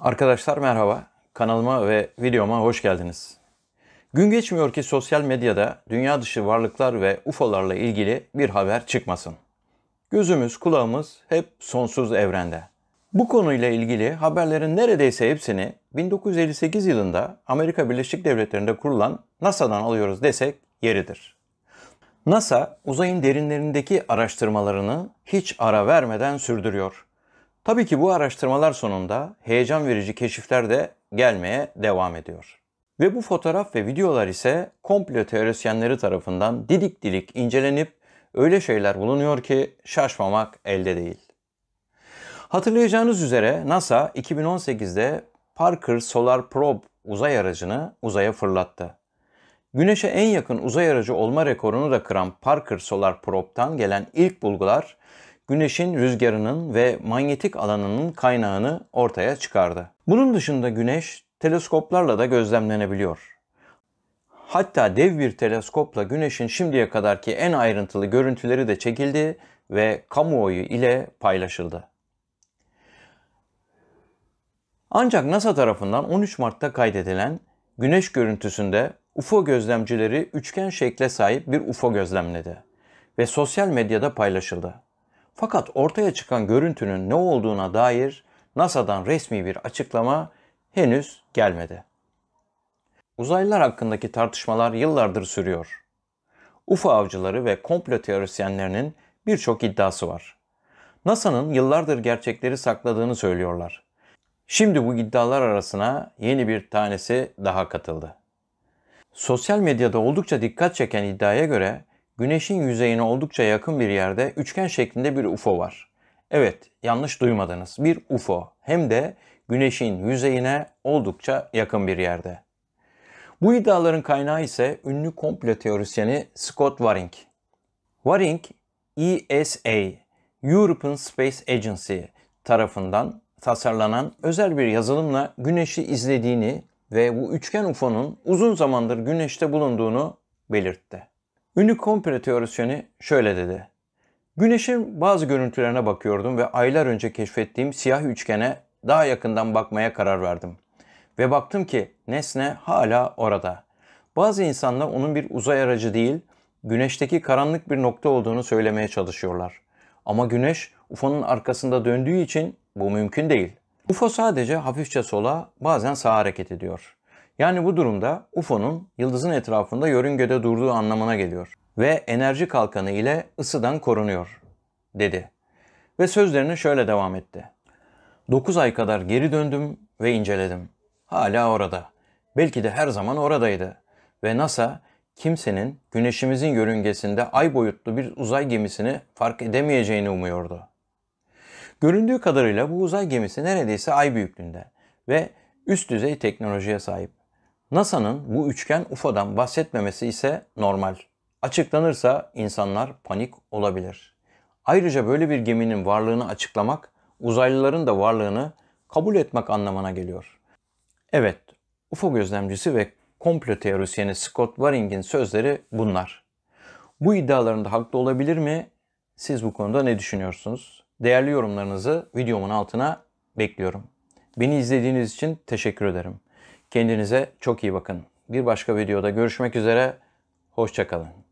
Arkadaşlar merhaba. Kanalıma ve videoma hoş geldiniz. Gün geçmiyor ki sosyal medyada dünya dışı varlıklar ve UFO'larla ilgili bir haber çıkmasın. Gözümüz, kulağımız hep sonsuz evrende. Bu konuyla ilgili haberlerin neredeyse hepsini 1958 yılında Amerika Birleşik Devletleri'nde kurulan NASA'dan alıyoruz desek yeridir. NASA uzayın derinlerindeki araştırmalarını hiç ara vermeden sürdürüyor. Tabii ki bu araştırmalar sonunda heyecan verici keşifler de gelmeye devam ediyor. Ve bu fotoğraf ve videolar ise komplo teorisyenleri tarafından didik didik incelenip öyle şeyler bulunuyor ki şaşmamak elde değil. Hatırlayacağınız üzere NASA 2018'de Parker Solar Probe uzay aracını uzaya fırlattı. Güneş'e en yakın uzay aracı olma rekorunu da kıran Parker Solar Probe'dan gelen ilk bulgular güneşin rüzgarının ve manyetik alanının kaynağını ortaya çıkardı. Bunun dışında güneş teleskoplarla da gözlemlenebiliyor. Hatta dev bir teleskopla güneşin şimdiye kadarki en ayrıntılı görüntüleri de çekildi ve kamuoyu ile paylaşıldı. Ancak NASA tarafından 13 Mart'ta kaydedilen güneş görüntüsünde UFO gözlemcileri üçgen şekle sahip bir UFO gözlemledi ve sosyal medyada paylaşıldı. Fakat ortaya çıkan görüntünün ne olduğuna dair NASA'dan resmi bir açıklama henüz gelmedi. Uzaylılar hakkındaki tartışmalar yıllardır sürüyor. UFO avcıları ve komplo teorisyenlerinin birçok iddiası var. NASA'nın yıllardır gerçekleri sakladığını söylüyorlar. Şimdi bu iddialar arasına yeni bir tanesi daha katıldı. Sosyal medyada oldukça dikkat çeken iddiaya göre Güneş'in yüzeyine oldukça yakın bir yerde üçgen şeklinde bir UFO var. Evet, yanlış duymadınız. Bir UFO hem de Güneş'in yüzeyine oldukça yakın bir yerde. Bu iddiaların kaynağı ise ünlü komple teorisyeni Scott Waring. Waring, ESA, European Space Agency tarafından tasarlanan özel bir yazılımla Güneş'i izlediğini ve bu üçgen UFO'nun uzun zamandır Güneş'te bulunduğunu belirtti. Ünlü komplo teorisyeni şöyle dedi. Güneşin bazı görüntülerine bakıyordum ve aylar önce keşfettiğim siyah üçgene daha yakından bakmaya karar verdim. Ve baktım ki nesne hala orada. Bazı insanlar onun bir uzay aracı değil, güneşteki karanlık bir nokta olduğunu söylemeye çalışıyorlar. Ama güneş UFO'nun arkasında döndüğü için bu mümkün değil. UFO sadece hafifçe sola, bazen sağa hareket ediyor. Yani bu durumda UFO'nun yıldızın etrafında yörüngede durduğu anlamına geliyor ve enerji kalkanı ile ısıdan korunuyor dedi. Ve sözlerini şöyle devam etti. 9 ay kadar geri döndüm ve inceledim. Hala orada. Belki de her zaman oradaydı. Ve NASA kimsenin güneşimizin yörüngesinde ay boyutlu bir uzay gemisini fark edemeyeceğini umuyordu. Göründüğü kadarıyla bu uzay gemisi neredeyse ay büyüklüğünde ve üst düzey teknolojiye sahip. NASA'nın bu üçgen UFO'dan bahsetmemesi ise normal. Açıklanırsa insanlar panik olabilir. Ayrıca böyle bir geminin varlığını açıklamak uzaylıların da varlığını kabul etmek anlamına geliyor. Evet, UFO gözlemcisi ve komplo teorisyeni Scott Waring'in sözleri bunlar. Bu iddialarında haklı olabilir mi? Siz bu konuda ne düşünüyorsunuz? Değerli yorumlarınızı videomun altına bekliyorum. Beni izlediğiniz için teşekkür ederim. Kendinize çok iyi bakın. Bir başka videoda görüşmek üzere. Hoşçakalın.